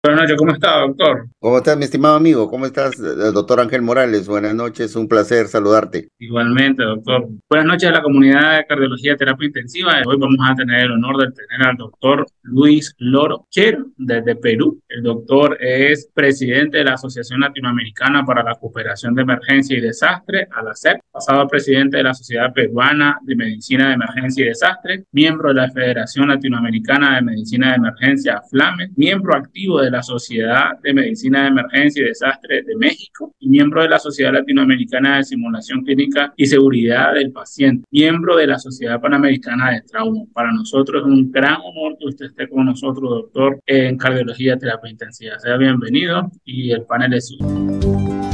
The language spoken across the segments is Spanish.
Buenas noches, ¿cómo está, doctor? ¿Cómo estás, mi estimado amigo? ¿Cómo estás, doctor Ángel Morales? Buenas noches, un placer saludarte. Igualmente, doctor. Buenas noches a la comunidad de cardiología terapia intensiva. Hoy vamos a tener el honor de tener al doctor Luis Loro Chero, desde Perú. El doctor es presidente de la Asociación Latinoamericana para la Cooperación de Emergencia y Desastre, ALACEP, pasado presidente de la Sociedad Peruana de Medicina de Emergencia y Desastre, miembro de la Federación Latinoamericana de Medicina de Emergencia, FLAME, miembro activo de de la Sociedad de Medicina de Emergencia y desastre de México y miembro de la Sociedad Latinoamericana de Simulación Clínica y Seguridad del Paciente, miembro de la Sociedad Panamericana de Trauma. Para nosotros es un gran honor que usted esté con nosotros, doctor, en cardiología, terapia intensiva. Sea bienvenido y el panel es suyo.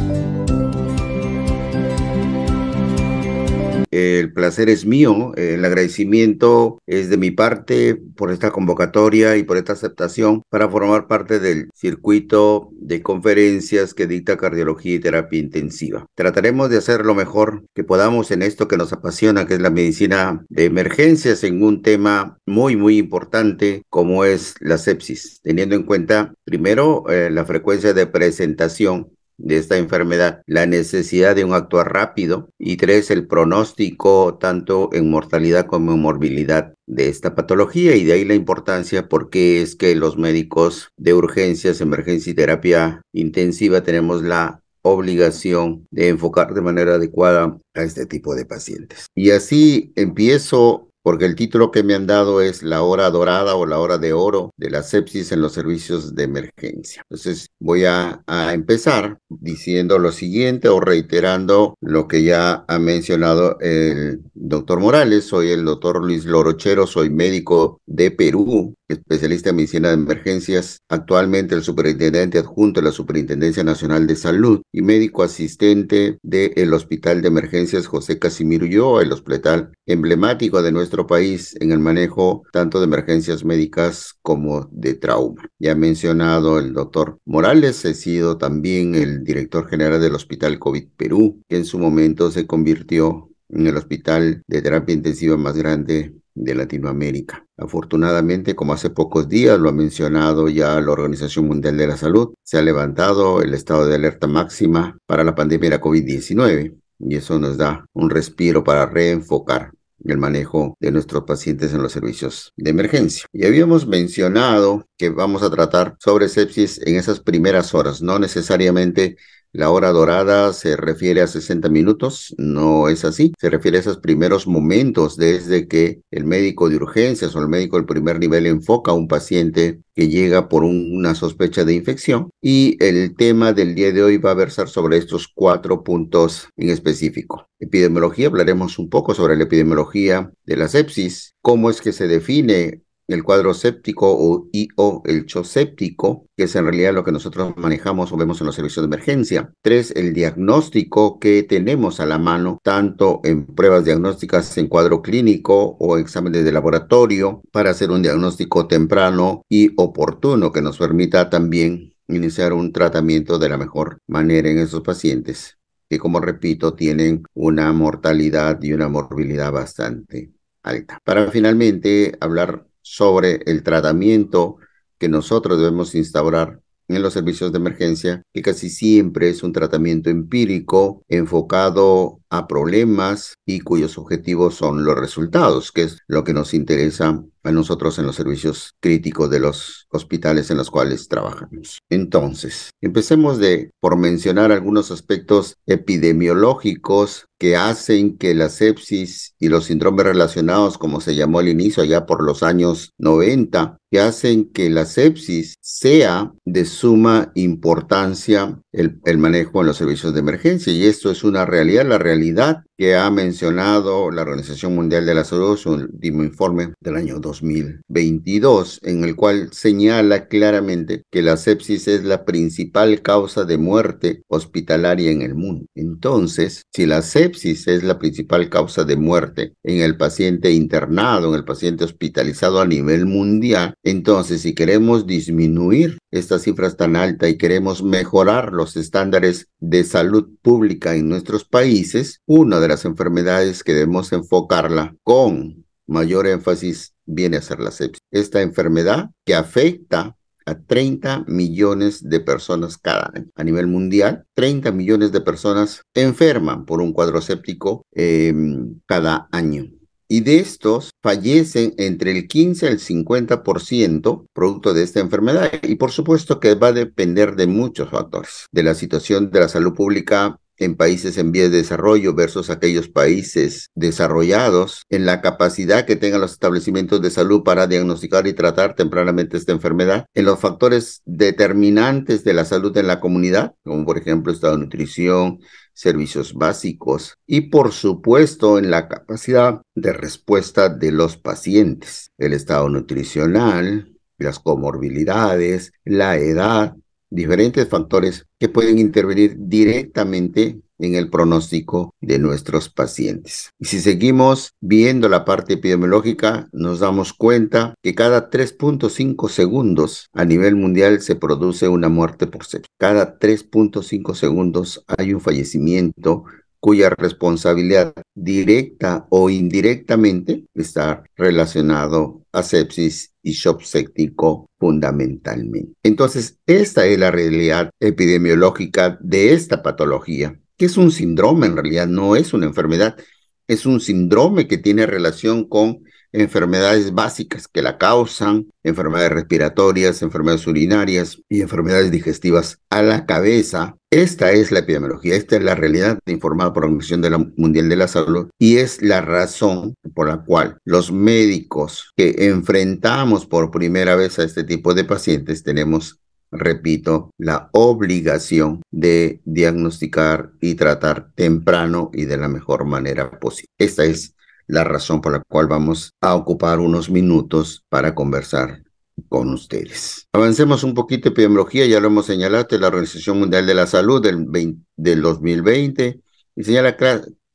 El placer es mío, el agradecimiento es de mi parte por esta convocatoria y por esta aceptación para formar parte del circuito de conferencias que dicta cardiología y terapia intensiva. Trataremos de hacer lo mejor que podamos en esto que nos apasiona, que es la medicina de emergencias, en un tema muy, muy importante como es la sepsis, teniendo en cuenta primero eh, la frecuencia de presentación de esta enfermedad, la necesidad de un actuar rápido y tres, el pronóstico tanto en mortalidad como en morbilidad de esta patología y de ahí la importancia porque es que los médicos de urgencias, emergencia y terapia intensiva tenemos la obligación de enfocar de manera adecuada a este tipo de pacientes. Y así empiezo porque el título que me han dado es la hora dorada o la hora de oro de la sepsis en los servicios de emergencia. Entonces voy a, empezar diciendo lo siguiente o reiterando lo que ya ha mencionado el doctor Morales. Soy el doctor Luis Lorochero, soy médico de Perú, especialista en medicina de emergencias, actualmente el superintendente adjunto de la Superintendencia Nacional de Salud y médico asistente del Hospital de Emergencias José Casimiro Ulloa, el hospital emblemático de nuestro país en el manejo tanto de emergencias médicas como de trauma. Ya mencionado el doctor Morales, ha sido también el director general del Hospital COVID Perú, que en su momento se convirtió en el hospital de terapia intensiva más grande de Latinoamérica. Afortunadamente, como hace pocos días lo ha mencionado ya la Organización Mundial de la Salud, se ha levantado el estado de alerta máxima para la pandemia de COVID-19 y eso nos da un respiro para reenfocar el manejo de nuestros pacientes en los servicios de emergencia. Y habíamos mencionado que vamos a tratar sobre sepsis en esas primeras horas, no necesariamente la hora dorada se refiere a 60 minutos, no es así, se refiere a esos primeros momentos desde que el médico de urgencias o el médico del primer nivel enfoca a un paciente que llega por una sospecha de infección y el tema del día de hoy va a versar sobre estos cuatro puntos en específico. Epidemiología, hablaremos un poco sobre la epidemiología de la sepsis, cómo es que se define el cuadro séptico o el cho séptico, que es en realidad lo que nosotros manejamos o vemos en los servicios de emergencia. Tres, el diagnóstico que tenemos a la mano, tanto en pruebas diagnósticas en cuadro clínico o exámenes de laboratorio, para hacer un diagnóstico temprano y oportuno que nos permita también iniciar un tratamiento de la mejor manera en esos pacientes, que como repito, tienen una mortalidad y una morbilidad bastante alta. Para finalmente hablar sobre el tratamiento que nosotros debemos instaurar en los servicios de emergencia, que casi siempre es un tratamiento empírico enfocado problemas y cuyos objetivos son los resultados, que es lo que nos interesa a nosotros en los servicios críticos de los hospitales en los cuales trabajamos. Entonces, empecemos de por mencionar algunos aspectos epidemiológicos que hacen que la sepsis y los síndromes relacionados, como se llamó al inicio allá por los años 90, que hacen que la sepsis sea de suma importancia el, manejo en los servicios de emergencia. Y esto es una realidad, la realidad que ha mencionado la Organización Mundial de la Salud en su último informe del año 2022, en el cual señala claramente que la sepsis es la principal causa de muerte hospitalaria en el mundo. Entonces, si la sepsis es la principal causa de muerte en el paciente internado, en el paciente hospitalizado a nivel mundial, entonces si queremos disminuir esta cifra es tan alta y queremos mejorar los estándares de salud pública en nuestros países, una de las enfermedades que debemos enfocarla con mayor énfasis viene a ser la sepsis. Esta enfermedad que afecta a 30 millones de personas cada año. A nivel mundial, 30 millones de personas enferman por un cuadro séptico em, cada año y de estos fallecen entre el 15 al 50% producto de esta enfermedad y por supuesto que va a depender de muchos factores, de la situación de la salud pública en países en vías de desarrollo versus aquellos países desarrollados, en la capacidad que tengan los establecimientos de salud para diagnosticar y tratar tempranamente esta enfermedad, en los factores determinantes de la salud en la comunidad, como por ejemplo estado de nutrición, servicios básicos y por supuesto en la capacidad de respuesta de los pacientes, el estado nutricional, las comorbilidades, la edad, diferentes factores que pueden intervenir directamente en el pronóstico de nuestros pacientes. Y si seguimos viendo la parte epidemiológica, nos damos cuenta que cada 3.5 segundos a nivel mundial se produce una muerte por sepsis, Cada 3.5 segundos hay un fallecimiento cuya responsabilidad directa o indirectamente está relacionado a sepsis y shock séptico fundamentalmente. Entonces, esta es la realidad epidemiológica de esta patología que es un síndrome en realidad, no es una enfermedad, es un síndrome que tiene relación con enfermedades básicas que la causan, enfermedades respiratorias, enfermedades urinarias y enfermedades digestivas a la cabeza. Esta es la epidemiología, esta es la realidad informada por la Organización Mundial de la Salud y es la razón por la cual los médicos que enfrentamos por primera vez a este tipo de pacientes tenemos repito, la obligación de diagnosticar y tratar temprano y de la mejor manera posible. Esta es la razón por la cual vamos a ocupar unos minutos para conversar con ustedes. Avancemos un poquito epidemiología, ya lo hemos señalado, la Organización Mundial de la Salud del, del 2020 y señala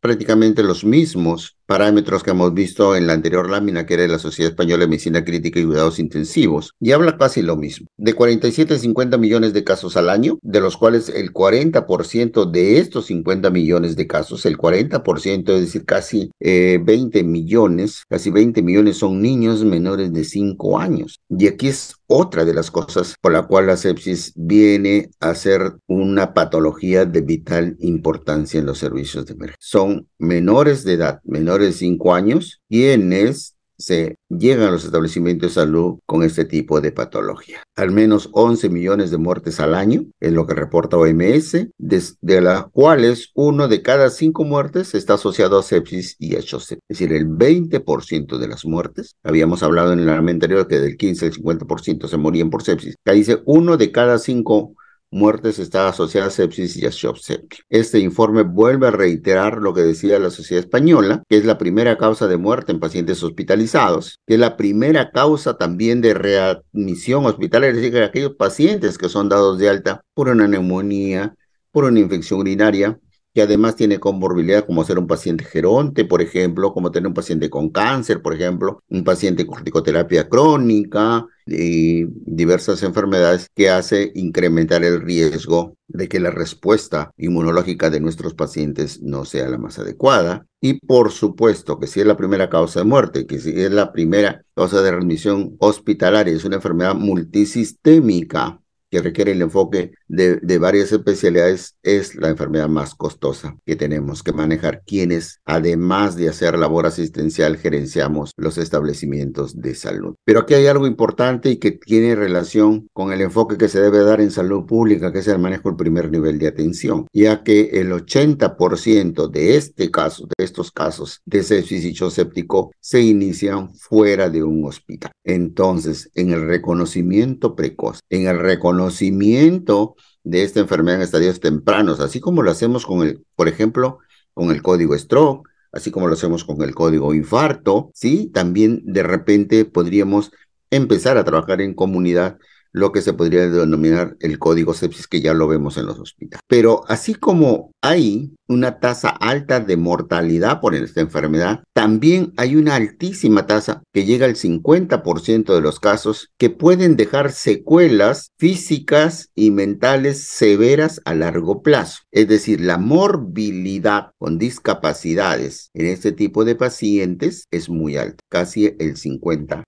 prácticamente los mismos parámetros que hemos visto en la anterior lámina, que era de la Sociedad Española de Medicina Crítica y Cuidados Intensivos, y habla casi lo mismo. De 47 a 50 millones de casos al año, de los cuales el 40% de estos 50 millones de casos, el 40%, es decir, casi 20 eh, millones, casi 20 millones son niños menores de 5 años. Y aquí es otra de las cosas por la cual la sepsis viene a ser una patología de vital importancia en los servicios de emergencia. Son menores de edad, menores de 5 años quienes se llegan a los establecimientos de salud con este tipo de patología. Al menos 11 millones de muertes al año es lo que reporta OMS, de las cuales uno de cada cinco muertes está asociado a sepsis y HOC. es decir, el 20% de las muertes. Habíamos hablado en el análisis anterior que del 15 al 50% se morían por sepsis. Ahí dice uno de cada cinco muertes está asociada a sepsis y a shock septic. Este informe vuelve a reiterar lo que decía la Sociedad Española, que es la primera causa de muerte en pacientes hospitalizados, que es la primera causa también de readmisión hospitalaria, es decir, que aquellos pacientes que son dados de alta por una neumonía, por una infección urinaria, que además tiene comorbilidad como ser un paciente geronte, por ejemplo, como tener un paciente con cáncer, por ejemplo, un paciente con corticoterapia crónica, y diversas enfermedades que hace incrementar el riesgo de que la respuesta inmunológica de nuestros pacientes no sea la más adecuada. Y por supuesto que si es la primera causa de muerte, que si es la primera causa de remisión hospitalaria, es una enfermedad multisistémica, que requiere el enfoque de, varias especialidades es la enfermedad más costosa que tenemos que manejar quienes, además de hacer labor asistencial, gerenciamos los establecimientos de salud. Pero aquí hay algo importante y que tiene relación con el enfoque que se debe dar en salud pública, que es el manejo del primer nivel de atención, ya que el 80% de este caso, de estos casos de sepsis y séptico, se inician fuera de un hospital. Entonces, en el reconocimiento precoz, en el reconocimiento conocimiento de esta enfermedad en estadios tempranos, así como lo hacemos con el, por ejemplo, con el código stroke, así como lo hacemos con el código infarto, ¿sí? También de repente podríamos empezar a trabajar en comunidad lo que se podría denominar el código sepsis que ya lo vemos en los hospitales. Pero así como hay una tasa alta de mortalidad por esta enfermedad, también hay una altísima tasa que llega al 50% de los casos que pueden dejar secuelas físicas y mentales severas a largo plazo. Es decir, la morbilidad con discapacidades en este tipo de pacientes es muy alta, casi el 50%.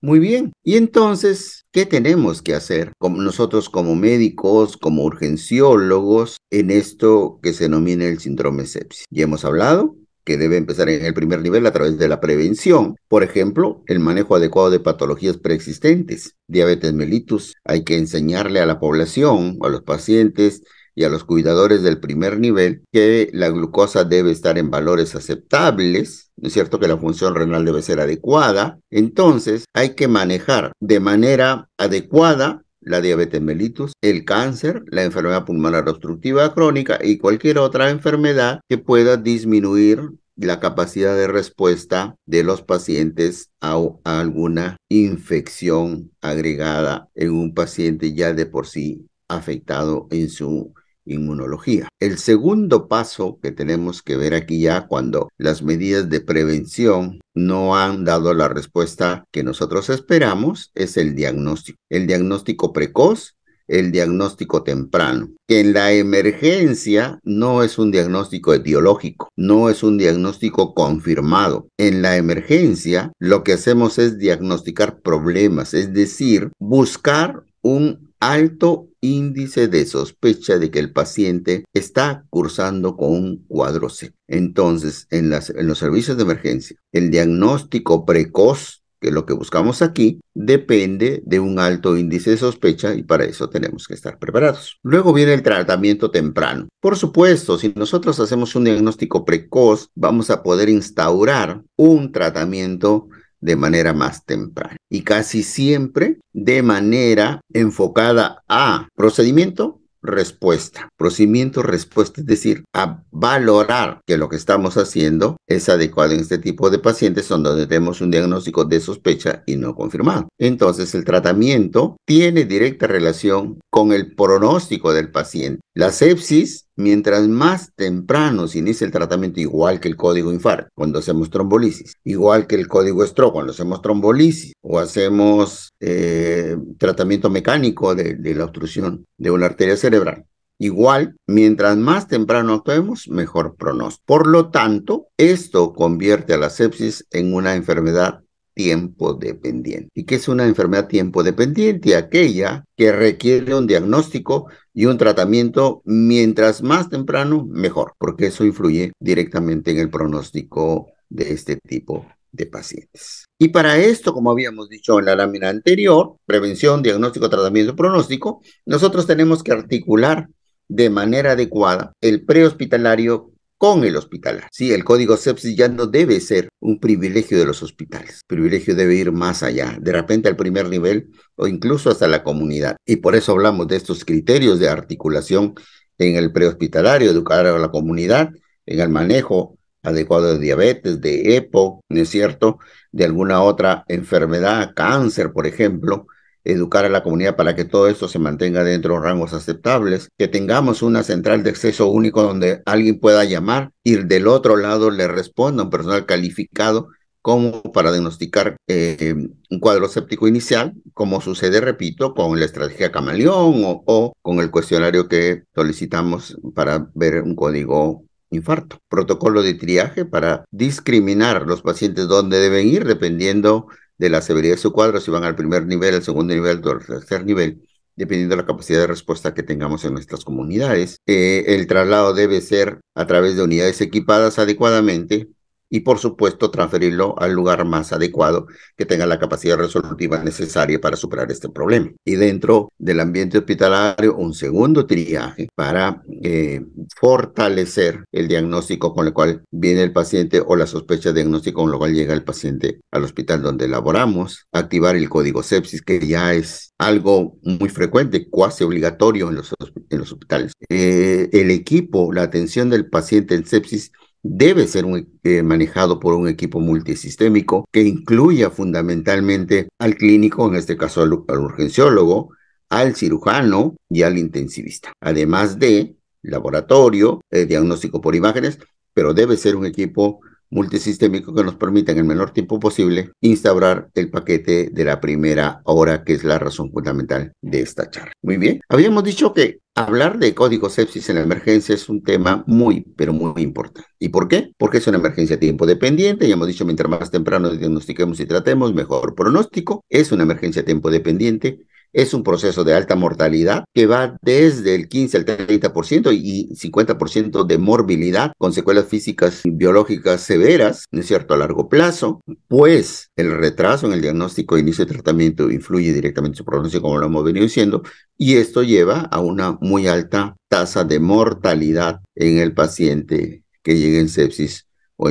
Muy bien, y entonces ¿Qué tenemos que hacer como nosotros como médicos, como urgenciólogos, en esto que se denomina el síndrome sepsis? Ya hemos hablado que debe empezar en el primer nivel a través de la prevención. Por ejemplo, el manejo adecuado de patologías preexistentes. Diabetes mellitus, hay que enseñarle a la población, a los pacientes, y a los cuidadores del primer nivel que la glucosa debe estar en valores aceptables, ¿no es cierto? Que la función renal debe ser adecuada. Entonces hay que manejar de manera adecuada la diabetes mellitus, el cáncer, la enfermedad pulmonar obstructiva crónica y cualquier otra enfermedad que pueda disminuir la capacidad de respuesta de los pacientes a, a alguna infección agregada en un paciente ya de por sí afectado en su inmunología. El segundo paso que tenemos que ver aquí ya cuando las medidas de prevención no han dado la respuesta que nosotros esperamos es el diagnóstico. El diagnóstico precoz el diagnóstico temprano, en la emergencia no es un diagnóstico etiológico, no es un diagnóstico confirmado. En la emergencia lo que hacemos es diagnosticar problemas, es decir, buscar un alto índice de sospecha de que el paciente está cursando con un cuadro C. Entonces, en, los servicios de emergencia, el diagnóstico precoz que es lo que buscamos aquí depende de un alto índice de sospecha y para eso tenemos que estar preparados. Luego viene el tratamiento temprano. Por supuesto, si nosotros hacemos un diagnóstico precoz, vamos a poder instaurar un tratamiento de manera más temprana y casi siempre de manera enfocada a procedimiento respuesta, procedimiento respuesta, es decir, a valorar que lo que estamos haciendo es adecuado en este tipo de pacientes son donde tenemos un diagnóstico de sospecha y no confirmado. Entonces, el tratamiento tiene directa relación con el pronóstico del paciente. La sepsis Mientras más temprano se inicia el tratamiento, igual que el código infarto, cuando hacemos trombolisis, igual que el código estro, cuando hacemos trombolisis, o hacemos eh, tratamiento mecánico de la obstrucción de una arteria cerebral, Igual, mientras más temprano actuemos, mejor pronóstico. Por lo tanto, esto convierte a la sepsis en una enfermedad tiempo dependiente. ¿Y que es una enfermedad tiempo dependiente? Aquella que requiere un diagnóstico y un tratamiento mientras más temprano, mejor, porque eso influye directamente en el pronóstico de este tipo de pacientes. Y para esto, como habíamos dicho en la lámina anterior, prevención, diagnóstico, tratamiento, pronóstico, nosotros tenemos que articular de manera adecuada el prehospitalario con el hospital Sí, el código sepsis ya no debe ser un privilegio de los hospitales. El privilegio debe ir más allá, de repente al primer nivel o incluso hasta la comunidad. Y por eso hablamos de estos criterios de articulación en el prehospitalario, educar a la comunidad en el manejo adecuado de diabetes, de EPO, ¿no es cierto?, de alguna otra enfermedad, cáncer, por ejemplo, educar a la comunidad para que todo esto se mantenga dentro de rangos aceptables, que tengamos una central de acceso único donde alguien pueda llamar ir del otro lado le responda un personal calificado como para diagnosticar eh, un cuadro séptico inicial, como sucede, repito, con la estrategia camaleón o, con el cuestionario que solicitamos para ver un código infarto. Protocolo de triaje para discriminar los pacientes donde deben ir dependiendo de la severidad de su cuadro, si van al primer nivel, al segundo nivel o al tercer nivel, dependiendo de la capacidad de respuesta que tengamos en nuestras comunidades. Eh, el traslado debe ser a través de unidades equipadas adecuadamente y por supuesto transferirlo al lugar más adecuado que tenga la capacidad resolutiva necesaria para superar este problema. Y dentro del ambiente hospitalario, un segundo triaje para eh, fortalecer el diagnóstico con el cual viene el paciente o la sospecha de diagnóstico con lo cual llega el paciente al hospital donde elaboramos, activar el código sepsis que ya es algo muy frecuente, cuasi obligatorio en los, en los hospitales. Eh, el equipo, la atención del paciente en sepsis debe ser eh, manejado por un equipo multisistémico que incluya fundamentalmente al clínico, en este caso al, urgenciólogo, al cirujano y al intensivista, además de laboratorio, eh, diagnóstico por imágenes, pero debe ser un equipo multisistémico que nos permita en el menor tiempo posible instaurar el paquete de la primera hora, que es la razón fundamental de esta charla. Muy bien, habíamos dicho que hablar de código sepsis en la emergencia es un tema muy, pero muy importante. ¿Y por qué? Porque es una emergencia tiempo dependiente. Ya hemos dicho, mientras más temprano diagnostiquemos y tratemos, mejor pronóstico. Es una emergencia tiempo dependiente es un proceso de alta mortalidad que va desde el 15 al 30% y 50% de morbilidad con secuelas físicas y biológicas severas, ¿no es cierto?, a largo plazo, pues el retraso en el diagnóstico e inicio de tratamiento influye directamente en su pronóstico, como lo hemos venido diciendo, y esto lleva a una muy alta tasa de mortalidad en el paciente que llega en sepsis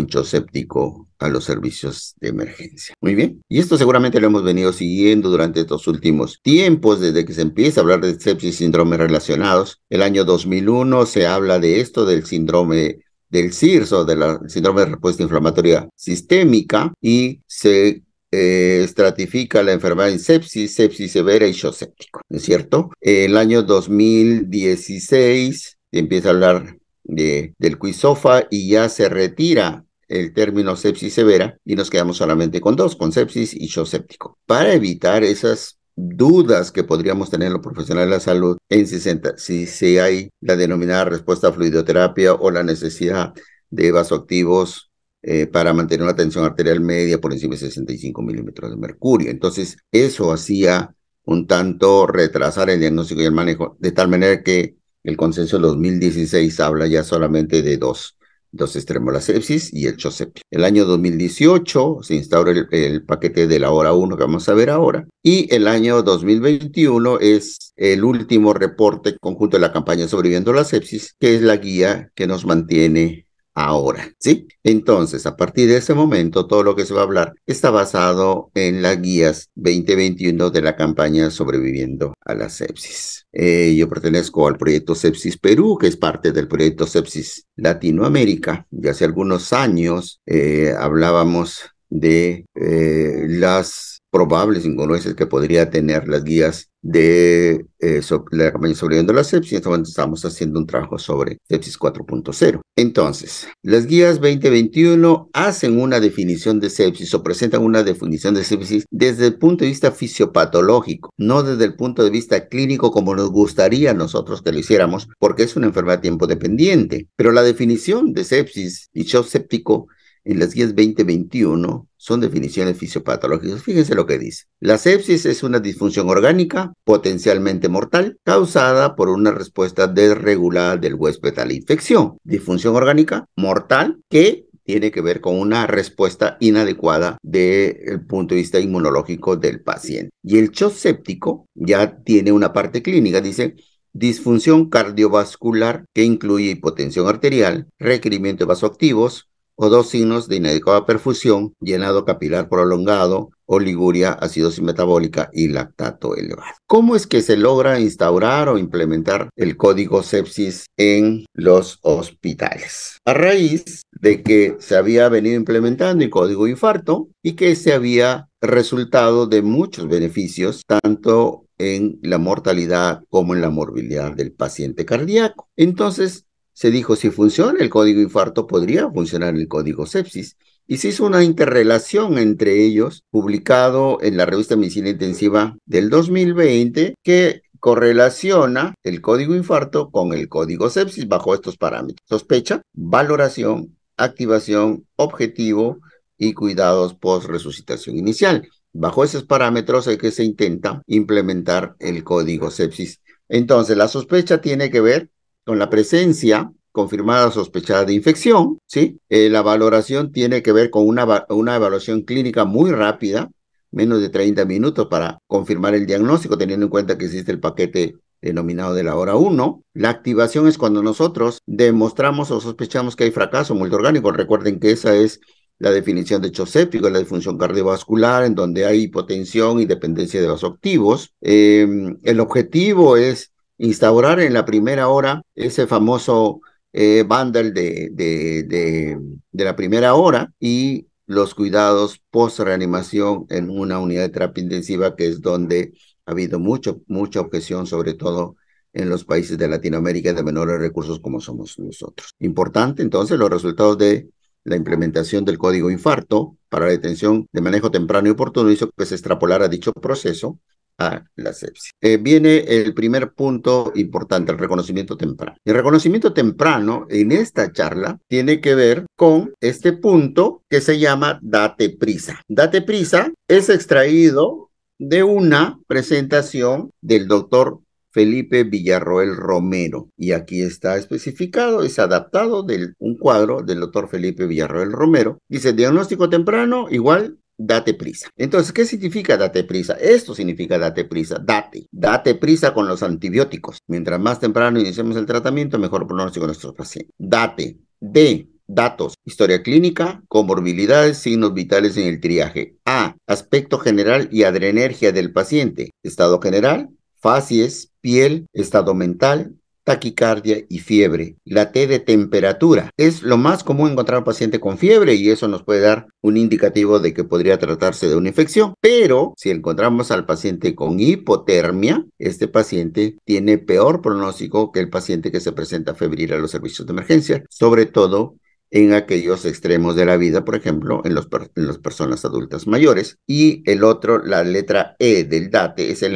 o séptico a los servicios de emergencia. Muy bien. Y esto seguramente lo hemos venido siguiendo durante estos últimos tiempos, desde que se empieza a hablar de sepsis y síndromes relacionados. El año 2001 se habla de esto, del síndrome del o del síndrome de respuesta inflamatoria sistémica, y se eh, estratifica la enfermedad en sepsis, sepsis severa y shock séptico, ¿no es cierto? El año 2016 se empieza a hablar del Cuisofa y ya se retira el término sepsis severa y nos quedamos solamente con dos, con sepsis y shock séptico. Para evitar esas dudas que podríamos tener los profesionales de la salud en 60, si, si hay la denominada respuesta a fluidoterapia o la necesidad de vasoactivos eh, para mantener una tensión arterial media por encima de 65 milímetros de mercurio. Entonces, eso hacía un tanto retrasar el diagnóstico y el manejo, de tal manera que el consenso 2016 habla ya solamente de dos, dos extremos, la sepsis y el chocepio. El año 2018 se instaura el, paquete de la hora 1 que vamos a ver ahora y el año 2021 es el último reporte conjunto de la campaña sobreviviendo la sepsis, que es la guía que nos mantiene ahora, ¿sí? Entonces, a partir de ese momento, todo lo que se va a hablar está basado en las guías 2021 de la campaña Sobreviviendo a la Sepsis. Eh, yo pertenezco al proyecto Sepsis Perú, que es parte del proyecto Sepsis Latinoamérica. Y hace algunos años eh, hablábamos de eh, las probables incongruencias que podría tener las guías de eh, la campaña sobreviviendo la sepsis. Este momento estamos haciendo un trabajo sobre sepsis 4.0. Entonces, las guías 2021 hacen una definición de sepsis o presentan una definición de sepsis desde el punto de vista fisiopatológico, no desde el punto de vista clínico como nos gustaría nosotros que lo hiciéramos, porque es una enfermedad tiempo dependiente. Pero la definición de sepsis y shock séptico en las guías 2021 son definiciones fisiopatológicas. Fíjense lo que dice. La sepsis es una disfunción orgánica potencialmente mortal causada por una respuesta desregulada del huésped a la infección. Disfunción orgánica mortal que tiene que ver con una respuesta inadecuada desde el punto de vista inmunológico del paciente. Y el shock séptico ya tiene una parte clínica, dice disfunción cardiovascular que incluye hipotensión arterial, requerimiento de vasoactivos, o dos signos de inadecuada perfusión, llenado capilar prolongado, oliguria, acidosis metabólica y lactato elevado. ¿Cómo es que se logra instaurar o implementar el código sepsis en los hospitales? A raíz de que se había venido implementando el código infarto y que se había resultado de muchos beneficios, tanto en la mortalidad como en la morbilidad del paciente cardíaco. Entonces, se dijo, si funciona el código infarto, podría funcionar el código sepsis. Y se hizo una interrelación entre ellos, publicado en la revista Medicina Intensiva del 2020, que correlaciona el código infarto con el código sepsis bajo estos parámetros. Sospecha, valoración, activación, objetivo y cuidados post-resucitación inicial. Bajo esos parámetros es que se intenta implementar el código sepsis. Entonces, la sospecha tiene que ver con la presencia confirmada o sospechada de infección, ¿sí? Eh, la valoración tiene que ver con una, una evaluación clínica muy rápida, menos de 30 minutos para confirmar el diagnóstico, teniendo en cuenta que existe el paquete denominado de la hora 1. La activación es cuando nosotros demostramos o sospechamos que hay fracaso multiorgánico. Recuerden que esa es la definición de hecho séptico, la disfunción cardiovascular, en donde hay hipotensión y dependencia de los activos. Em, el objetivo es instaurar en la primera hora ese famoso eh, bundle de, de, de, la primera hora y los cuidados post-reanimación en una unidad de terapia intensiva, que es donde ha habido mucho, mucha objeción, sobre todo en los países de Latinoamérica de menores recursos como somos nosotros. Importante, entonces, los resultados de la implementación del código infarto para la detención de manejo temprano y oportuno hizo que se extrapolara dicho proceso a la sepsis. Eh, viene el primer punto importante, el reconocimiento temprano. El reconocimiento temprano en esta charla tiene que ver con este punto que se llama date prisa. Date prisa es extraído de una presentación del doctor Felipe Villarroel Romero. Y aquí está especificado, es adaptado de un cuadro del doctor Felipe Villarroel Romero. Dice, diagnóstico temprano igual date prisa. Entonces, ¿qué significa date prisa? Esto significa date prisa, date, date prisa con los antibióticos. Mientras más temprano iniciemos el tratamiento, mejor pronóstico nuestro paciente. Date, D, Datos, historia clínica, comorbilidades, signos vitales en el triaje. A, aspecto general y adrenergia del paciente. Estado general, facies, piel, estado mental, taquicardia y fiebre. La T de temperatura es lo más común encontrar un paciente con fiebre y eso nos puede dar un indicativo de que podría tratarse de una infección. Pero si encontramos al paciente con hipotermia, este paciente tiene peor pronóstico que el paciente que se presenta febril a los servicios de emergencia, sobre todo en aquellos extremos de la vida, por ejemplo, en, en las personas adultas mayores. Y el otro, la letra E del DATE, es el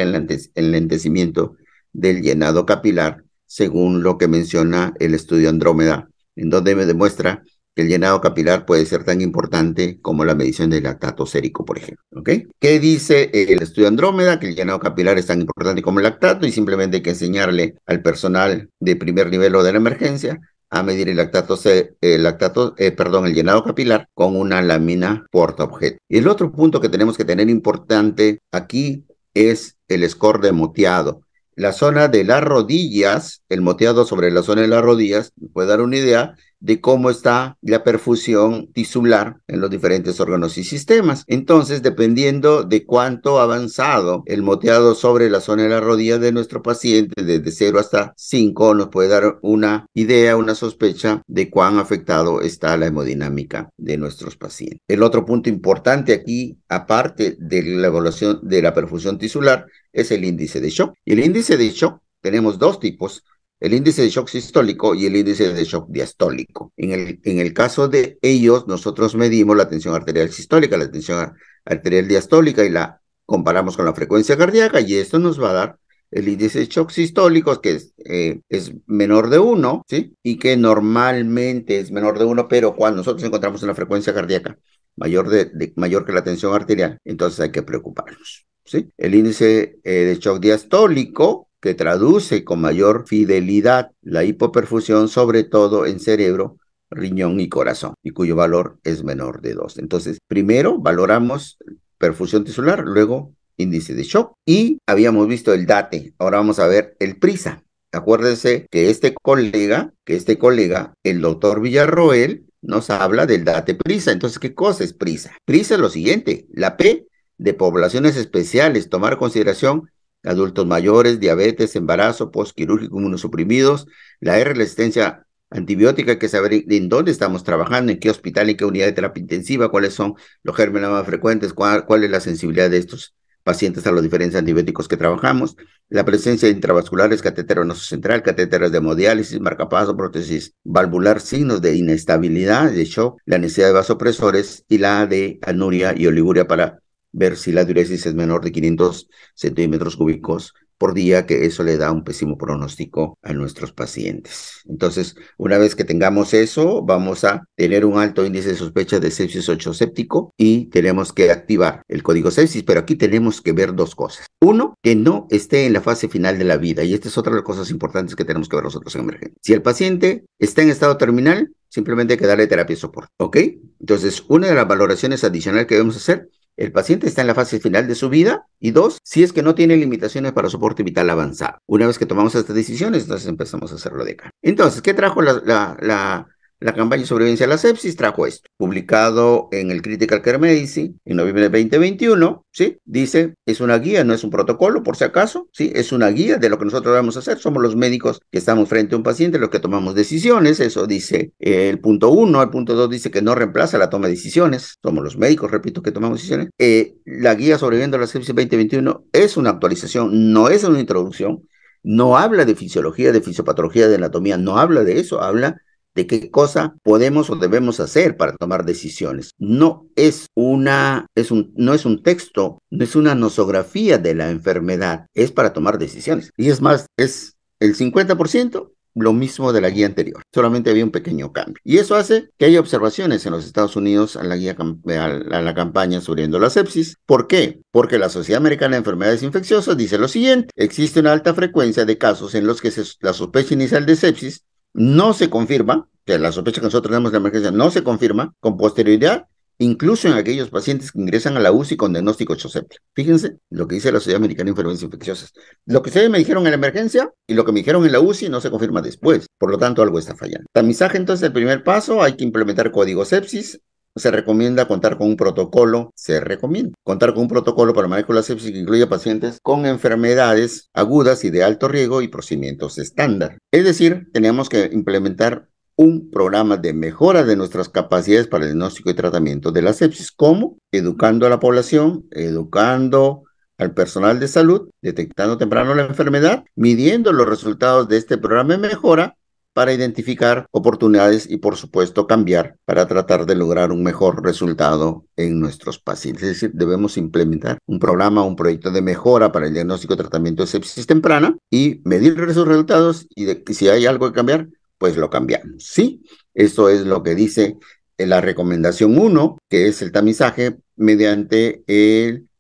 enlentecimiento del llenado capilar según lo que menciona el estudio Andrómeda, en donde me demuestra que el llenado capilar puede ser tan importante como la medición del lactato sérico, por ejemplo. ¿Qué dice el estudio Andrómeda? Que el llenado capilar es tan importante como el lactato y simplemente hay que enseñarle al personal de primer nivel o de la emergencia a medir el lactato, el lactato eh, perdón, el llenado capilar con una lámina portaobjeto. Y el otro punto que tenemos que tener importante aquí es el score de moteado la zona de las rodillas, el moteado sobre la zona de las rodillas, puede dar una idea, de cómo está la perfusión tisular en los diferentes órganos y sistemas. Entonces, dependiendo de cuánto avanzado el moteado sobre la zona de la rodilla de nuestro paciente, desde 0 hasta 5, nos puede dar una idea, una sospecha de cuán afectado está la hemodinámica de nuestros pacientes. El otro punto importante aquí, aparte de la evaluación de la perfusión tisular, es el índice de shock. Y el índice de shock tenemos dos tipos el índice de shock sistólico y el índice de shock diastólico. En el, en el caso de ellos, nosotros medimos la tensión arterial sistólica, la tensión arterial diastólica y la comparamos con la frecuencia cardíaca y esto nos va a dar el índice de shock sistólico, que es, eh, es menor de 1, ¿sí? Y que normalmente es menor de 1, pero cuando nosotros encontramos una frecuencia cardíaca mayor, de, mayor que la tensión arterial, entonces hay que preocuparnos, ¿sí? El índice eh, de shock diastólico que traduce con mayor fidelidad la hipoperfusión, sobre todo en cerebro, riñón y corazón, y cuyo valor es menor de 2. Entonces, primero valoramos perfusión tisular, luego índice de shock y habíamos visto el DATE, ahora vamos a ver el PRISA. Acuérdense que este colega, que este colega, el doctor Villarroel, nos habla del DATE PRISA. Entonces, ¿qué cosa es PRISA? PRISA es lo siguiente, la P de poblaciones especiales, tomar consideración adultos mayores, diabetes, embarazo, postquirúrgico, inmunosuprimidos. La R, resistencia antibiótica, que que saber en dónde estamos trabajando, en qué hospital, en qué unidad de terapia intensiva, cuáles son los gérmenes más frecuentes, cuál, es la sensibilidad de estos pacientes a los diferentes antibióticos que trabajamos, la presencia de intravasculares, catéter central, catéteres de hemodiálisis, marcapaso, prótesis valvular, signos de inestabilidad, de shock, la necesidad de vasopresores y la de anuria y oliguria para ver si la diuresis es menor de 500 centímetros cúbicos por día, que eso le da un pésimo pronóstico a nuestros pacientes. Entonces, una vez que tengamos eso, vamos a tener un alto índice de sospecha de sepsis 8 séptico y tenemos que activar el código sepsis, pero aquí tenemos que ver dos cosas. Uno, que no esté en la fase final de la vida, y esta es otra de las cosas importantes que tenemos que ver nosotros en emergencia. Si el paciente está en estado terminal, simplemente hay que darle terapia de soporte, ¿ok? Entonces, una de las valoraciones adicionales que debemos hacer el paciente está en la fase final de su vida y dos, si es que no tiene limitaciones para soporte vital avanzado. Una vez que tomamos estas decisiones, entonces empezamos a hacerlo de acá. Entonces, ¿qué trajo la, la, la la campaña sobrevivencia a la sepsis trajo esto, publicado en el Critical Care Medicine en noviembre de 2021, ¿sí? Dice, es una guía, no es un protocolo, por si acaso, ¿sí? Es una guía de lo que nosotros vamos a hacer. Somos los médicos que estamos frente a un paciente, los que tomamos decisiones, eso dice el punto uno. El punto dos dice que no reemplaza la toma de decisiones. Somos los médicos, repito, que tomamos decisiones. Eh, la guía sobreviviendo a la sepsis 2021 es una actualización, no es una introducción. No habla de fisiología, de fisiopatología, de anatomía, no habla de eso, habla de qué cosa podemos o debemos hacer para tomar decisiones. No es una, es un, no es un texto, no es una nosografía de la enfermedad, es para tomar decisiones. Y es más, es el 50% lo mismo de la guía anterior, solamente había un pequeño cambio. Y eso hace que haya observaciones en los Estados Unidos a la, guía, a la campaña sobre la sepsis. ¿Por qué? Porque la Sociedad Americana de Enfermedades Infecciosas dice lo siguiente, existe una alta frecuencia de casos en los que la sospecha inicial de sepsis no se confirma, que la sospecha que nosotros tenemos de emergencia no se confirma, con posterioridad, incluso en aquellos pacientes que ingresan a la UCI con diagnóstico septic. Fíjense lo que dice la Sociedad Americana de Enfermedades Infecciosas. Lo que ustedes me dijeron en la emergencia y lo que me dijeron en la UCI no se confirma después, por lo tanto algo está fallando. Tamizaje entonces el primer paso, hay que implementar código sepsis, se recomienda contar con un protocolo, se recomienda contar con un protocolo para manejo de sepsis que incluya pacientes con enfermedades agudas y de alto riesgo y procedimientos estándar. Es decir, tenemos que implementar un programa de mejora de nuestras capacidades para el diagnóstico y tratamiento de la sepsis, como educando a la población, educando al personal de salud, detectando temprano la enfermedad, midiendo los resultados de este programa de mejora para identificar oportunidades y por supuesto cambiar para tratar de lograr un mejor resultado en nuestros pacientes. Es decir, debemos implementar un programa, un proyecto de mejora para el diagnóstico y tratamiento de sepsis temprana y medir esos resultados y de, si hay algo que cambiar, pues lo cambiamos. Sí, eso es lo que dice eh, la recomendación 1, que es el tamizaje mediante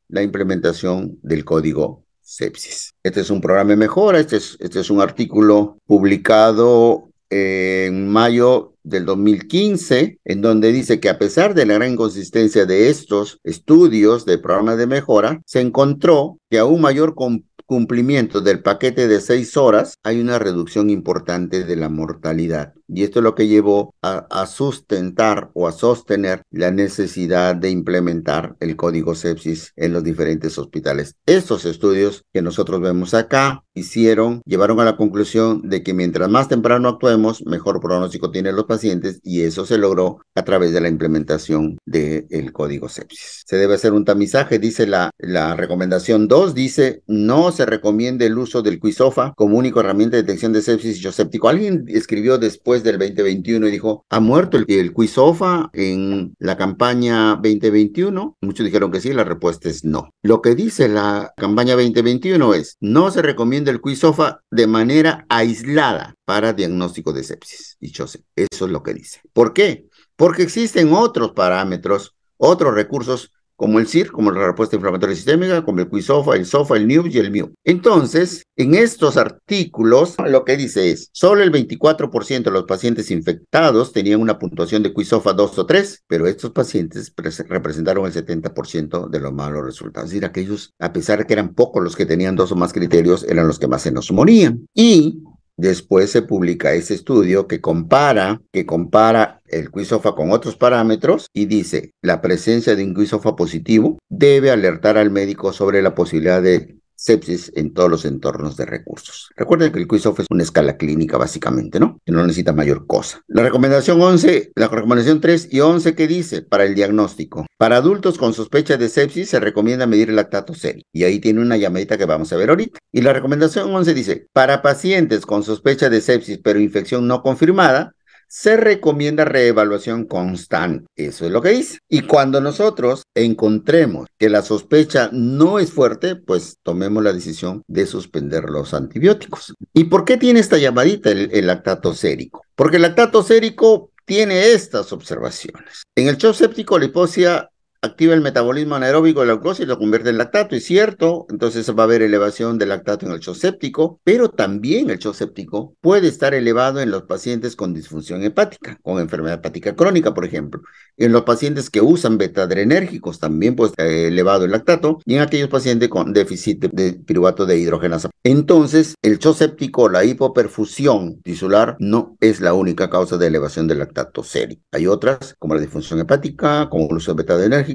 la implementación del código sepsis. Este es un programa de mejora, este es, este es un artículo publicado eh, en mayo del 2015, en donde dice que a pesar de la gran inconsistencia de estos estudios de programas de mejora, se encontró que a un mayor cumplimiento del paquete de seis horas hay una reducción importante de la mortalidad y esto es lo que llevó a, sustentar o a sostener la necesidad de implementar el código sepsis en los diferentes hospitales. Estos estudios que nosotros vemos acá hicieron, llevaron a la conclusión de que mientras más temprano actuemos, mejor pronóstico tienen los pacientes y eso se logró a través de la implementación del código sepsis. Se debe hacer un tamizaje, dice la, recomendación 2, dice no se recomienda el uso del quisofa como única herramienta de detección de sepsis y séptico, Alguien escribió después del 2021 y dijo, ¿ha muerto el, el en la campaña 2021? Muchos dijeron que sí, la respuesta es no. Lo que dice la campaña 2021 es, no se recomienda el Cuisofa de manera aislada para diagnóstico de sepsis Eso es lo que dice. ¿Por qué? Porque existen otros parámetros, otros recursos como el CIR, como la respuesta inflamatoria sistémica, como el QISOFA, el SOFA, el NEWS y el MIU. Entonces, en estos artículos, lo que dice es, solo el 24% de los pacientes infectados tenían una puntuación de QISOFA 2 o 3, pero estos pacientes representaron el 70% de los malos resultados. Es decir, aquellos, a pesar de que eran pocos los que tenían dos o más criterios, eran los que más se nos morían. Y Después se publica ese estudio que compara, que compara el quisofa con otros parámetros y dice, la presencia de un quisofa positivo debe alertar al médico sobre la posibilidad de sepsis en todos los entornos de recursos. Recuerden que el QuizOff es una escala clínica básicamente, ¿no? Que no necesita mayor cosa. La recomendación 11, la recomendación 3 y 11 que dice para el diagnóstico. Para adultos con sospecha de sepsis se recomienda medir el lactato serio. Y ahí tiene una llamadita que vamos a ver ahorita. Y la recomendación 11 dice, para pacientes con sospecha de sepsis pero infección no confirmada, se recomienda reevaluación constante. Eso es lo que dice. Y cuando nosotros encontremos que la sospecha no es fuerte, pues tomemos la decisión de suspender los antibióticos. ¿Y por qué tiene esta llamadita el, lactato sérico? Porque el lactato sérico tiene estas observaciones. En el shock séptico, la hipoxia activa el metabolismo anaeróbico de la glucosa y lo convierte en lactato, es cierto, entonces va a haber elevación del lactato en el shock séptico, pero también el shock séptico puede estar elevado en los pacientes con disfunción hepática, con enfermedad hepática crónica, por ejemplo, en los pacientes que usan betadrenérgicos también puede estar elevado el lactato y en aquellos pacientes con déficit de piruvato de hidrogenasa. Entonces, el CHO séptico, la hipoperfusión tisular no es la única causa de elevación del lactato serio. Hay otras como la disfunción hepática, como el uso de betadrenérgicos,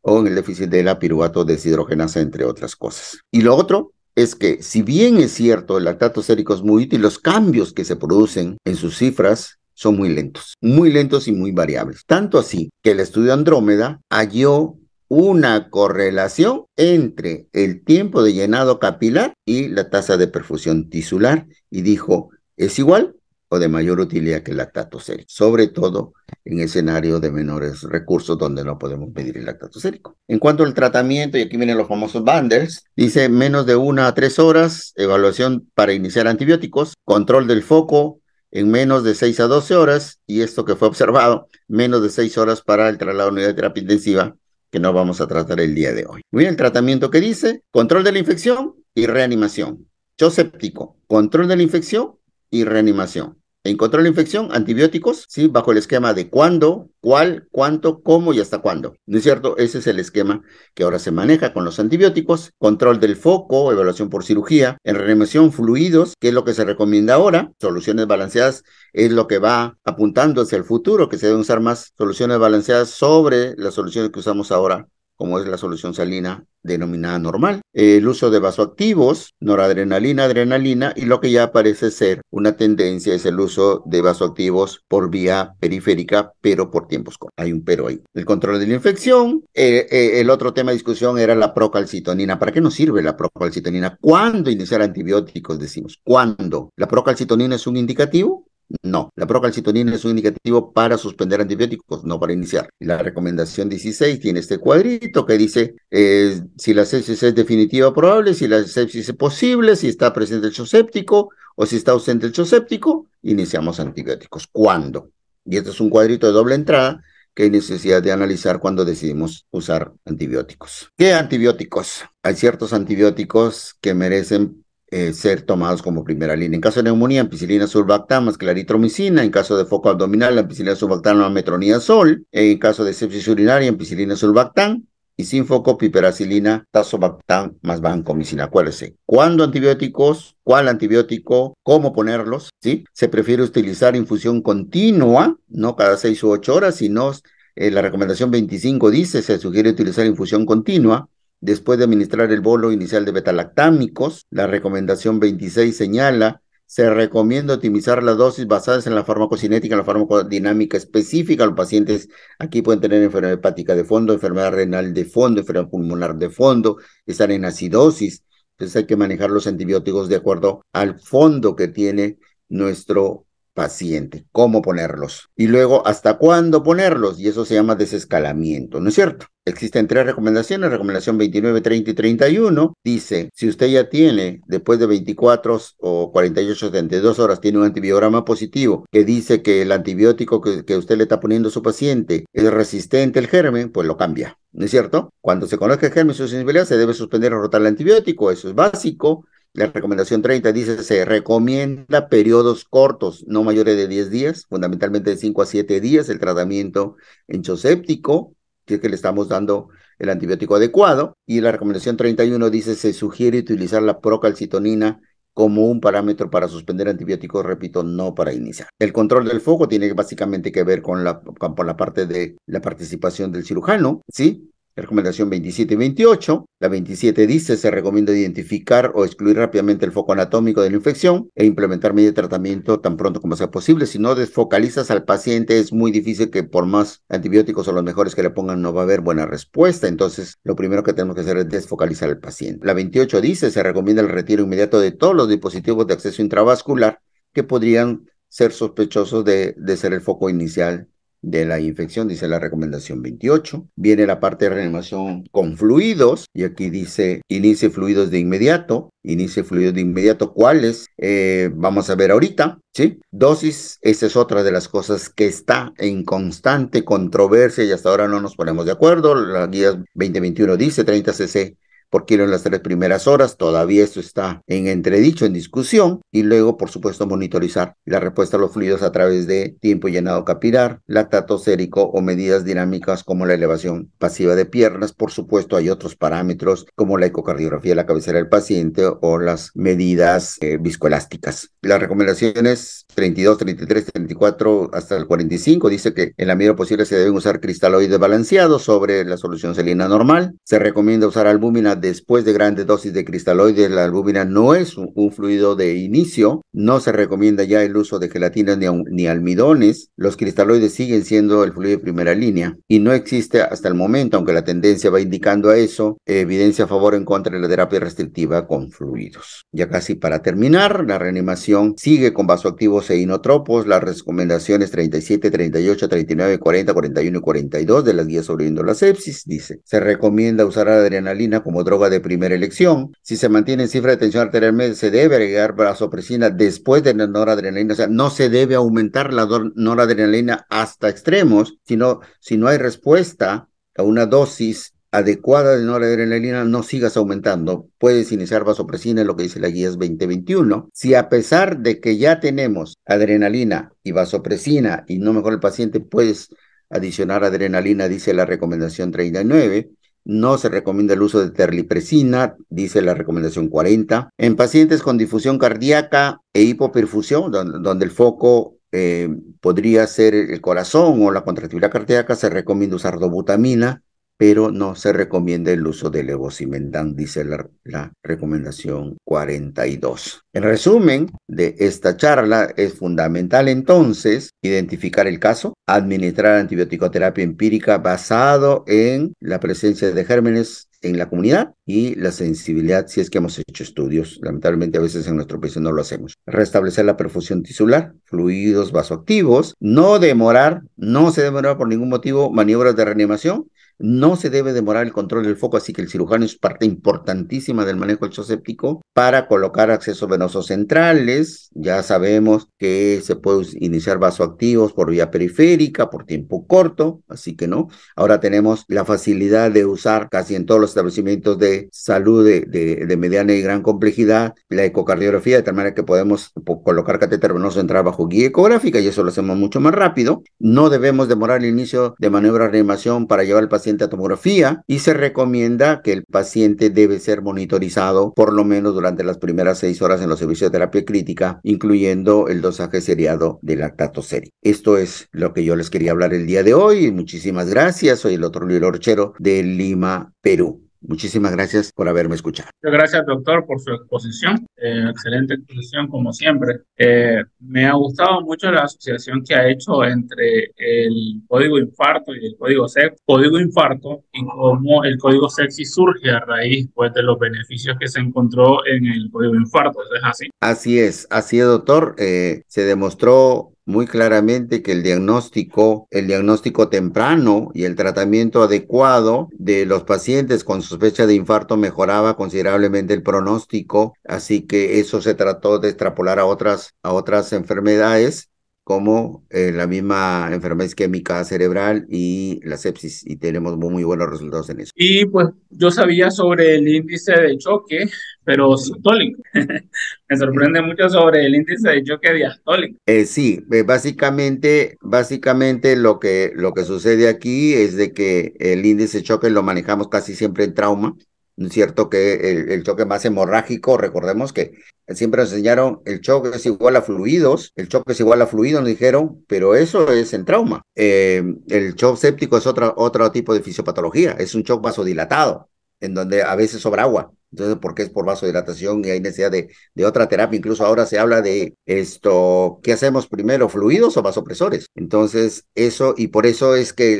o en el déficit de la piruvato deshidrogenasa, entre otras cosas. Y lo otro es que, si bien es cierto, el lactato sérico es muy útil, los cambios que se producen en sus cifras son muy lentos, muy lentos y muy variables. Tanto así que el estudio Andrómeda halló una correlación entre el tiempo de llenado capilar y la tasa de perfusión tisular y dijo, es igual de mayor utilidad que el lactato sérico, sobre todo en escenario de menores recursos donde no podemos pedir el lactato sérico. En cuanto al tratamiento, y aquí vienen los famosos banders, dice menos de una a tres horas, evaluación para iniciar antibióticos, control del foco, en menos de seis a 12 horas, y esto que fue observado, menos de seis horas para el traslado a unidad de terapia intensiva, que no vamos a tratar el día de hoy. Miren el tratamiento que dice, control de la infección y reanimación. Yo séptico, control de la infección y reanimación control de infección, antibióticos, ¿sí? Bajo el esquema de cuándo, cuál, cuánto, cómo y hasta cuándo. ¿No es cierto? Ese es el esquema que ahora se maneja con los antibióticos, control del foco, evaluación por cirugía, en reanimación fluidos, que es lo que se recomienda ahora, soluciones balanceadas es lo que va apuntando hacia el futuro, que se deben usar más soluciones balanceadas sobre las soluciones que usamos ahora como es la solución salina denominada normal, el uso de vasoactivos, noradrenalina, adrenalina, y lo que ya parece ser una tendencia es el uso de vasoactivos por vía periférica, pero por tiempos cortos. Hay un pero ahí. El control de la infección, eh, eh, el otro tema de discusión era la procalcitonina. ¿Para qué nos sirve la procalcitonina? ¿Cuándo iniciar antibióticos, decimos? ¿Cuándo? ¿La procalcitonina es un indicativo? No, la procalcitonina es un indicativo para suspender antibióticos, no para iniciar. La recomendación 16 tiene este cuadrito que dice eh, si la sepsis es definitiva probable, si la sepsis es posible, si está presente el choséptico o si está ausente el choséptico, iniciamos antibióticos. ¿Cuándo? Y este es un cuadrito de doble entrada que hay necesidad de analizar cuando decidimos usar antibióticos. ¿Qué antibióticos? Hay ciertos antibióticos que merecen eh, ser tomados como primera línea. En caso de neumonía, ampicilina sulbactam más claritromicina. En caso de foco abdominal, ampicilina sulbactam más metronidazol. En caso de sepsis urinaria, ampicilina sulbactam. Y sin foco, piperacilina, tazobactam más vancomicina. Acuérdense, ¿cuándo antibióticos? ¿Cuál antibiótico? ¿Cómo ponerlos? ¿Sí? Se prefiere utilizar infusión continua, no cada seis u ocho horas, sino eh, la recomendación 25 dice, se sugiere utilizar infusión continua Después de administrar el bolo inicial de betalactámicos, la recomendación 26 señala, se recomienda optimizar las dosis basadas en la farmacocinética, en la farmacodinámica específica. Los pacientes aquí pueden tener enfermedad hepática de fondo, enfermedad renal de fondo, enfermedad pulmonar de fondo, están en acidosis. Entonces hay que manejar los antibióticos de acuerdo al fondo que tiene nuestro paciente, cómo ponerlos y luego hasta cuándo ponerlos y eso se llama desescalamiento, ¿no es cierto? Existen tres recomendaciones, recomendación 29, 30 y 31 dice, si usted ya tiene después de 24 o 48, 72 horas tiene un antibiograma positivo que dice que el antibiótico que, usted le está poniendo a su paciente es resistente al germen, pues lo cambia. ¿No es cierto? Cuando se conozca el germen y su sensibilidad, se debe suspender o rotar el antibiótico, eso es básico. La recomendación 30 dice, se recomienda periodos cortos, no mayores de 10 días, fundamentalmente de 5 a 7 días, el tratamiento enchoséptico, que es que le estamos dando el antibiótico adecuado. Y la recomendación 31 dice, se sugiere utilizar la procalcitonina como un parámetro para suspender antibióticos, repito, no para iniciar. El control del foco tiene básicamente que ver con la, con la parte de la participación del cirujano, ¿sí? recomendación 27 y 28. La 27 dice, se recomienda identificar o excluir rápidamente el foco anatómico de la infección e implementar medidas de tratamiento tan pronto como sea posible. Si no desfocalizas al paciente, es muy difícil que por más antibióticos o los mejores que le pongan no va a haber buena respuesta. Entonces, lo primero que tenemos que hacer es desfocalizar al paciente. La 28 dice, se recomienda el retiro inmediato de todos los dispositivos de acceso intravascular que podrían ser sospechosos de, de ser el foco inicial de la infección, dice la recomendación 28. Viene la parte de reanimación con fluidos y aquí dice inicie fluidos de inmediato, inicie fluidos de inmediato. ¿Cuáles? Eh, vamos a ver ahorita, ¿sí? Dosis, esa es otra de las cosas que está en constante controversia y hasta ahora no nos ponemos de acuerdo. La guía 2021 dice 30 cc por en las tres primeras horas. Todavía esto está en entredicho, en discusión. Y luego, por supuesto, monitorizar la respuesta a los fluidos a través de tiempo llenado capilar, lactato sérico o medidas dinámicas como la elevación pasiva de piernas. Por supuesto, hay otros parámetros como la ecocardiografía de la cabecera del paciente o las medidas eh, viscoelásticas. Las recomendaciones 32, 33, 34 hasta el 45 dice que en la medida posible se deben usar cristaloides balanceados sobre la solución salina normal. Se recomienda usar albúmina después de grandes dosis de cristaloides. La albúmina no es un, fluido de inicio. No se recomienda ya el uso de gelatinas ni, almidones. Los cristaloides siguen siendo el fluido de primera línea y no existe hasta el momento, aunque la tendencia va indicando a eso, evidencia a favor o en contra de la terapia restrictiva con fluidos. Ya casi para terminar, la reanimación sigue con vasoactivos e inotropos. Las recomendaciones 37, 38, 39, 40, 41 y 42 de las guías sobre la sepsis dice, se recomienda usar adrenalina como droga de primera elección. Si se mantiene en cifra de tensión arterial se debe agregar vasopresina después de la noradrenalina. O sea, no se debe aumentar la noradrenalina hasta extremos, sino si no hay respuesta a una dosis adecuada de noradrenalina, no sigas aumentando. Puedes iniciar vasopresina, lo que dice la guía es 2021. Si a pesar de que ya tenemos adrenalina y vasopresina y no mejor el paciente, puedes adicionar adrenalina, dice la recomendación 39. No se recomienda el uso de terlipresina, dice la recomendación 40. En pacientes con difusión cardíaca e hipoperfusión, donde, el foco eh, podría ser el corazón o la contractividad cardíaca, se recomienda usar dobutamina pero no se recomienda el uso de levocimendan, dice la, recomendación 42. En resumen de esta charla es fundamental entonces identificar el caso, administrar antibiótico terapia empírica basado en la presencia de gérmenes en la comunidad, y la sensibilidad si es que hemos hecho estudios. Lamentablemente a veces en nuestro país no lo hacemos. Restablecer la perfusión tisular, fluidos vasoactivos, no demorar, no se demora por ningún motivo maniobras de reanimación. No se debe demorar el control del foco, así que el cirujano es parte importantísima del manejo exoséptico para colocar accesos venosos centrales. Ya sabemos que se puede iniciar vasoactivos por vía periférica, por tiempo corto, así que no. Ahora tenemos la facilidad de usar casi en todos los establecimientos de salud de, mediana y gran complejidad, la ecocardiografía, de tal manera que podemos colocar catéter venoso entrar bajo guía ecográfica y eso lo hacemos mucho más rápido. No debemos demorar el inicio de maniobra de reanimación para llevar al paciente a tomografía y se recomienda que el paciente debe ser monitorizado por lo menos durante las primeras seis horas en los servicios de terapia crítica, incluyendo el dosaje seriado de lactato sérico. Esto es lo que yo les quería hablar el día de hoy. Muchísimas gracias. Soy el otro Luis Orchero de Lima, Perú. Muchísimas gracias por haberme escuchado. Muchas gracias, doctor, por su exposición. Eh, excelente exposición, como siempre. Eh, me ha gustado mucho la asociación que ha hecho entre el código infarto y el código sex. Código infarto y cómo el código sexy surge a raíz pues, de los beneficios que se encontró en el código infarto. ¿Es así? Así es, así es, doctor. Eh, se demostró muy claramente que el diagnóstico, el diagnóstico temprano y el tratamiento adecuado de los pacientes con sospecha de infarto mejoraba considerablemente el pronóstico, así que eso se trató de extrapolar a otras, a otras enfermedades como eh, la misma enfermedad isquémica cerebral y la sepsis, y tenemos muy, muy buenos resultados en eso. Y pues yo sabía sobre el índice de choque, pero sistólico. Me sorprende mucho sobre el índice de choque eh, diastólico. sí, eh, básicamente, básicamente lo que, lo que sucede aquí es de que el índice de choque lo manejamos casi siempre en trauma. ¿no es cierto? Que el, choque más hemorrágico, recordemos que siempre nos enseñaron el choque es igual a fluidos, el choque es igual a fluidos, nos dijeron, pero eso es en trauma. Eh, el choque séptico es otro, otro tipo de fisiopatología, es un choque vasodilatado, en donde a veces sobra agua, entonces, qué es por vasodilatación y hay necesidad de, otra terapia. Incluso ahora se habla de esto, ¿qué hacemos primero? ¿Fluidos o vasopresores? Entonces, eso, y por eso es que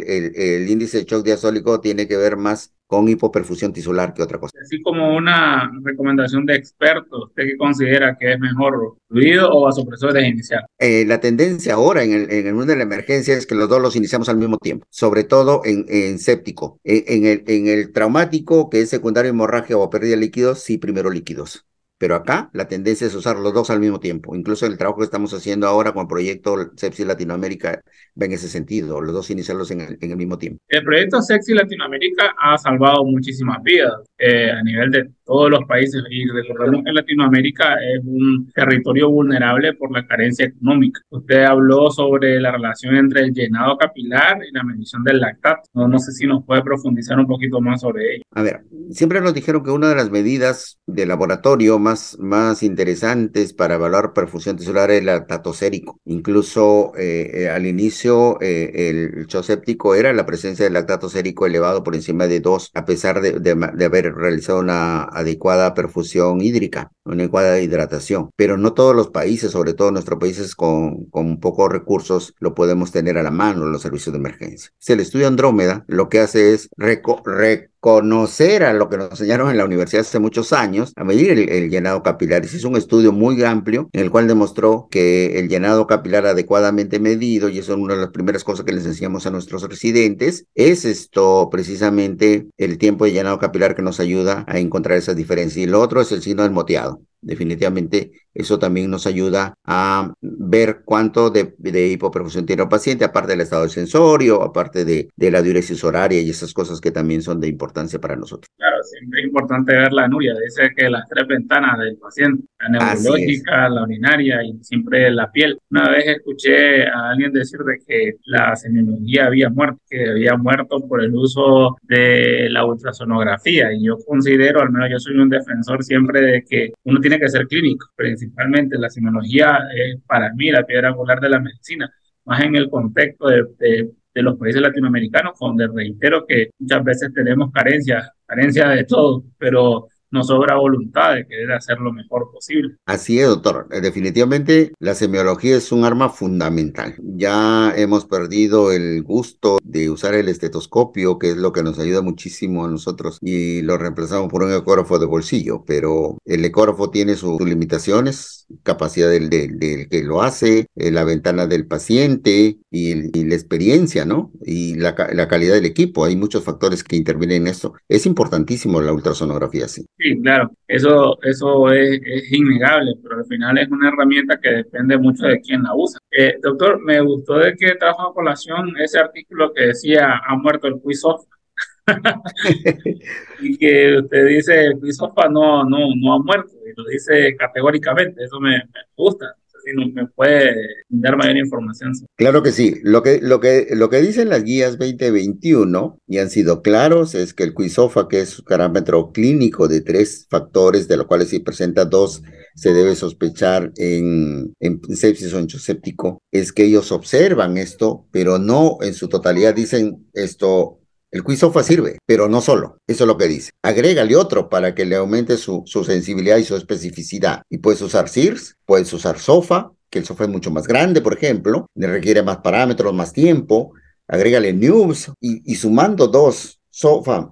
el, índice de shock diastólico tiene que ver más con hipoperfusión tisular que otra cosa. Así como una recomendación de expertos, ¿usted qué considera que es mejor fluido o vasopresores iniciar? Eh, la tendencia ahora en el, mundo de la emergencia es que los dos los iniciamos al mismo tiempo, sobre todo en, séptico, e, en, el, en el traumático que es secundario hemorragia o pérdida de líquidos, sí, primero líquidos. Pero acá la tendencia es usar los dos al mismo tiempo. Incluso el trabajo que estamos haciendo ahora con el proyecto Sepsi Latinoamérica va en ese sentido, los dos iniciarlos en el, en el mismo tiempo. El proyecto Sepsi Latinoamérica ha salvado muchísimas vidas. Eh, a nivel de todos los países y recordemos que Latinoamérica es un territorio vulnerable por la carencia económica. Usted habló sobre la relación entre el llenado capilar y la medición del lactato. No, no sé si nos puede profundizar un poquito más sobre ello. A ver, siempre nos dijeron que una de las medidas de laboratorio más, más interesantes para evaluar perfusión tisular es el lactato sérico. Incluso eh, eh, al inicio el shock séptico era la presencia del lactato sérico elevado por encima de 2 a pesar de, de haber realizar una adecuada perfusión hídrica, una adecuada hidratación. Pero no todos los países, sobre todo nuestros países con, pocos recursos, lo podemos tener a la mano en los servicios de emergencia. Si el estudio Andrómeda lo que hace es conocer a lo que nos enseñaron en la universidad hace muchos años, a medir el, llenado capilar. Se hizo un estudio muy amplio en el cual demostró que el llenado capilar adecuadamente medido, y eso es una de las primeras cosas que les enseñamos a nuestros residentes, es esto precisamente el tiempo de llenado capilar que nos ayuda a encontrar esas diferencias. Y lo otro es el signo del moteado definitivamente eso también nos ayuda a ver cuánto de, de hipoperfusión tiene el paciente, aparte del estado de sensorio, aparte de, de la diuresis horaria y esas cosas que también son de importancia para nosotros es importante ver la anuria. Dice que las tres ventanas del paciente, la neurológica, la urinaria y siempre la piel. Una vez escuché a alguien decir de que la semiología había muerto, que había muerto por el uso de la ultrasonografía. Y yo considero, al menos yo soy un defensor siempre de que uno tiene que ser clínico. Principalmente la semiología es para mí la piedra angular de la medicina más en el contexto de, de, de los países latinoamericanos, donde reitero que muchas veces tenemos carencias, carencias de todo, pero nos sobra voluntad de querer hacer lo mejor posible. Así es, doctor. Eh, definitivamente la semiología es un arma fundamental. Ya hemos perdido el gusto de usar el estetoscopio, que es lo que nos ayuda muchísimo a nosotros, y lo reemplazamos por un ecógrafo de bolsillo, pero el ecógrafo tiene sus limitaciones, capacidad del, del, que lo hace, eh, la ventana del paciente y, la experiencia, ¿no? Y la, calidad del equipo. Hay muchos factores que intervienen en esto. Es importantísimo la ultrasonografía, sí Sí, claro, eso, eso es, es, innegable, pero al final es una herramienta que depende mucho de quién la usa. Eh, doctor, me gustó de que trajo a colación ese artículo que decía, ha muerto el quizofa y que usted dice, el no, no, no ha muerto, y lo dice categóricamente, eso me gusta si me puede dar mayor información. Claro que sí. Lo que, lo que, lo que dicen las guías 2021 y han sido claros es que el QISOFA, que es un parámetro clínico de tres factores, de los cuales si presenta dos, se debe sospechar en, sepsis o séptico, es que ellos observan esto, pero no en su totalidad dicen esto el sofa sirve, pero no solo. Eso es lo que dice. Agrégale otro para que le aumente su, sensibilidad y su especificidad. Y puedes usar SIRS, puedes usar SOFA, que el SOFA es mucho más grande, por ejemplo, le requiere más parámetros, más tiempo. Agrégale NEWS y, sumando dos SOFA,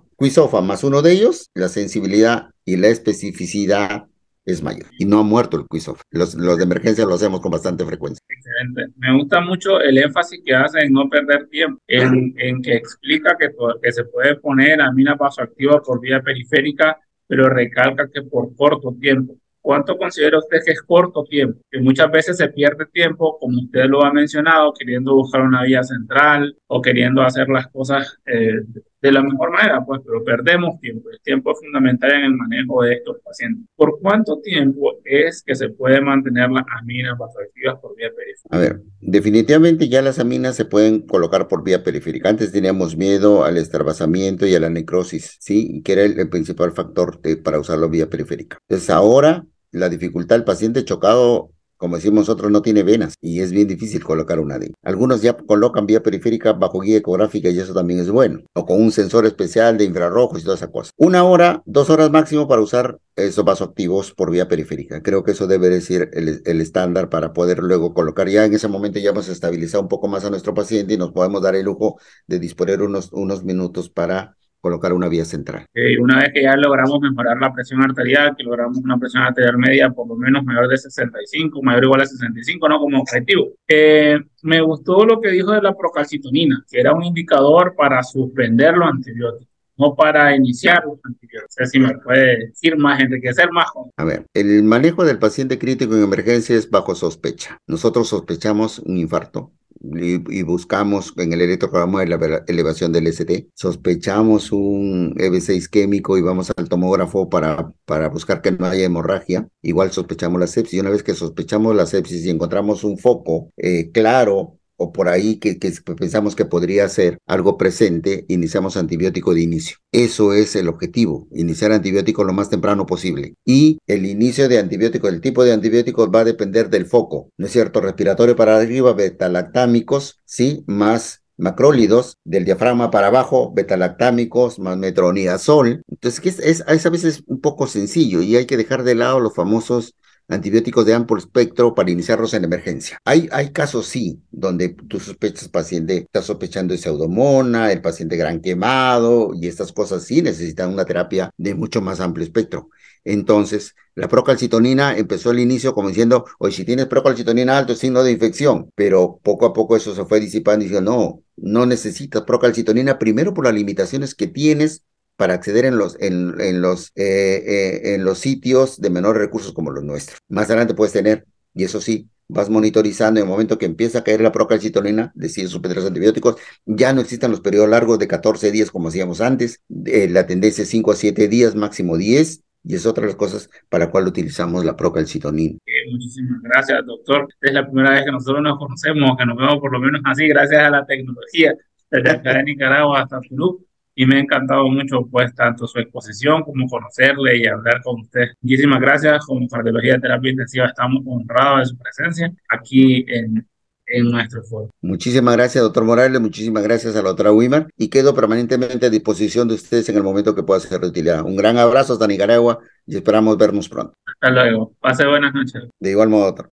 más uno de ellos, la sensibilidad y la especificidad es mayor. Y no ha muerto el quiz Los, los de emergencia lo hacemos con bastante frecuencia. Excelente. Me gusta mucho el énfasis que hace en no perder tiempo, en, que explica que, que se puede poner a amina vasoactiva por vía periférica, pero recalca que por corto tiempo. ¿Cuánto considera usted que es corto tiempo? Que muchas veces se pierde tiempo, como usted lo ha mencionado, queriendo buscar una vía central o queriendo hacer las cosas eh, de la mejor manera, pues, pero perdemos tiempo. El tiempo es fundamental en el manejo de estos pacientes. ¿Por cuánto tiempo es que se puede mantener las aminas vasoactivas por vía periférica? A ver, definitivamente ya las aminas se pueden colocar por vía periférica. Antes teníamos miedo al extravasamiento y a la necrosis, ¿sí? Que era el, principal factor eh, para usarlo vía periférica. Entonces ahora la dificultad del paciente chocado, como decimos nosotros, no tiene venas y es bien difícil colocar una de Algunos ya colocan vía periférica bajo guía ecográfica y eso también es bueno, o con un sensor especial de infrarrojos y todas esa cosa. Una hora, dos horas máximo para usar esos vasoactivos por vía periférica. Creo que eso debe decir el, el, estándar para poder luego colocar. Ya en ese momento ya hemos estabilizado un poco más a nuestro paciente y nos podemos dar el lujo de disponer unos, unos minutos para colocar una vía central. una vez que ya logramos mejorar la presión arterial, que logramos una presión arterial media por lo menos mayor de 65, mayor o igual a 65, ¿no? Como objetivo. Eh, me gustó lo que dijo de la procalcitonina, que era un indicador para suspender los antibióticos no para iniciar los antibióticos. O sea, si me puede decir más, enriquecer más. A ver, el manejo del paciente crítico en emergencia es bajo sospecha. Nosotros sospechamos un infarto, y, buscamos en el electrograma de la elevación del ST, sospechamos un EB6 isquémico y vamos al tomógrafo para, para buscar que no haya hemorragia, igual sospechamos la sepsis. Y una vez que sospechamos la sepsis y encontramos un foco eh, claro o por ahí que, pues, pensamos que podría ser algo presente, iniciamos antibiótico de inicio. Eso es el objetivo, iniciar antibiótico lo más temprano posible. Y el inicio de antibiótico, el tipo de antibiótico va a depender del foco, ¿no es cierto? Respiratorio para arriba, betalactámicos, ¿sí? Más macrólidos, del diafragma para abajo, betalactámicos, más metronidazol. Entonces, que es, es, a veces un poco sencillo y hay que dejar de lado los famosos antibióticos de amplio espectro para iniciarlos en emergencia. Hay, hay casos, sí, donde tú sospechas paciente, estás sospechando de pseudomona, el paciente gran quemado y estas cosas sí necesitan una terapia de mucho más amplio espectro. Entonces, la procalcitonina empezó al inicio como diciendo, hoy si tienes procalcitonina alto, signo de infección, pero poco a poco eso se fue disipando y dijo, no, no necesitas procalcitonina primero por las limitaciones que tienes para acceder en los, en, los, eh, eh, en los sitios de menores recursos como los nuestros. Más adelante puedes tener, y eso sí, vas monitorizando en el momento que empieza a caer la procalcitolina, decides suspender los antibióticos, ya no existen los periodos largos de 14 días como hacíamos antes, eh, la tendencia es 5 a 7 días, máximo 10, y es otra de las cosas para las cual utilizamos la procalcitonina. muchísimas gracias, doctor. Es la primera vez que nosotros nos conocemos, que nos vemos por lo menos así, gracias a la tecnología, desde acá de Nicaragua hasta Perú y me ha encantado mucho pues tanto su exposición como conocerle y hablar con usted. Muchísimas gracias, como Cardiología Terapia Intensiva estamos honrados de su presencia aquí en, en nuestro foro. Muchísimas gracias, doctor Morales, muchísimas gracias a la otra Wimar y quedo permanentemente a disposición de ustedes en el momento que pueda ser de utilidad. Un gran abrazo hasta Nicaragua y esperamos vernos pronto. Hasta luego, pase buenas noches. De igual modo, doctor.